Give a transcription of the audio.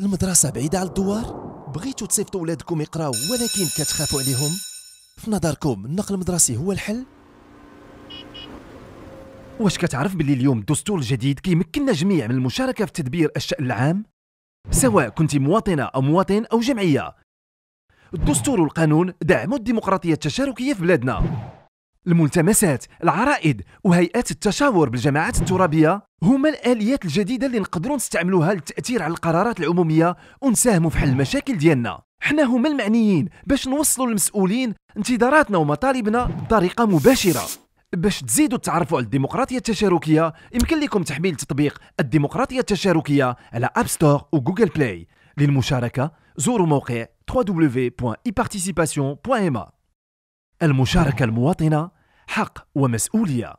المدرسة بعيدة على الدوار بغيتو تصيفطوا ولادكم يقراو ولكن كتخافوا عليهم في نظركم النقل المدرسي هو الحل واش كتعرف باللي اليوم الدستور الجديد كيمكننا جميع من المشاركة في تدبير الشأن العام سواء كنت مواطنة أو مواطن أو جمعية الدستور والقانون دعموا الديمقراطية التشاركية في بلادنا الملتمسات العرائد وهيئات التشاور بالجماعات الترابيه هما الاليات الجديده اللي نقدروا نستعملوها للتاثير على القرارات العموميه ونساهموا في حل المشاكل ديالنا حنا هما المعنيين باش نوصلوا للمسؤولين انتظاراتنا ومطالبنا بطريقه مباشره باش تزيدوا تعرفوا على الديمقراطيه التشاركيه يمكن لكم تحميل تطبيق الديمقراطيه التشاركيه على اب ستور وجوجل بلاي للمشاركه زوروا موقع www.eparticipation.ma المشاركه المواطنه حق ومسؤوليه